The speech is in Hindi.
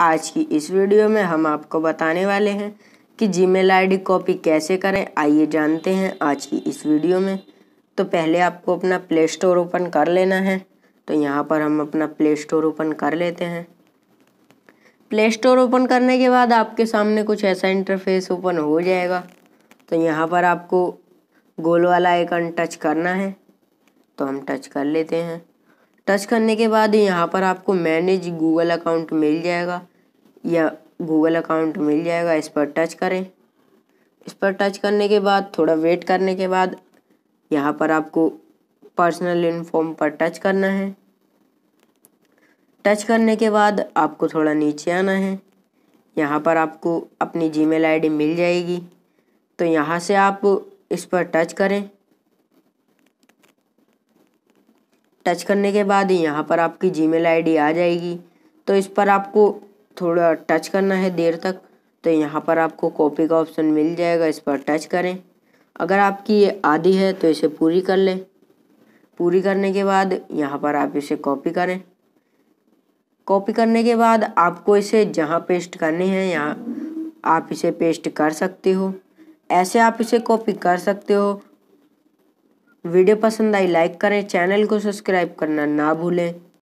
आज की इस वीडियो में हम आपको बताने वाले हैं कि जीमेल आईडी कॉपी कैसे करें आइए जानते हैं आज की इस वीडियो में तो पहले आपको अपना प्ले स्टोर ओपन कर लेना है तो यहाँ पर हम अपना प्ले स्टोर ओपन कर लेते हैं प्ले स्टोर ओपन करने के बाद आपके सामने कुछ ऐसा इंटरफेस ओपन हो जाएगा तो यहाँ पर आपको गोल वाला आइकन टच करना है तो हम टच कर लेते हैं टच करने के बाद यहाँ पर आपको मैनेज गूगल अकाउंट मिल जाएगा या गूगल अकाउंट मिल जाएगा इस पर टच करें इस पर टच करने के बाद थोड़ा वेट करने के बाद यहाँ पर आपको पर्सनल इनफॉर्म पर टच करना है टच करने के बाद आपको थोड़ा नीचे आना है यहाँ पर आपको अपनी जीमेल आईडी मिल जाएगी तो यहाँ से आप इस पर टच करें टच करने के बाद ही यहाँ पर आपकी जी मेल आ जाएगी तो इस पर आपको थोड़ा टच करना है देर तक तो यहाँ पर आपको कॉपी का ऑप्शन मिल जाएगा इस पर टच करें अगर आपकी ये आधी है तो इसे पूरी कर लें पूरी करने के बाद यहाँ पर आप इसे कॉपी करें कॉपी करने के बाद आपको इसे जहाँ पेस्ट करनी है यहाँ आप इसे पेस्ट कर सकते हो ऐसे आप इसे कॉपी कर सकते हो वीडियो पसंद आई लाइक करें चैनल को सब्सक्राइब करना ना भूलें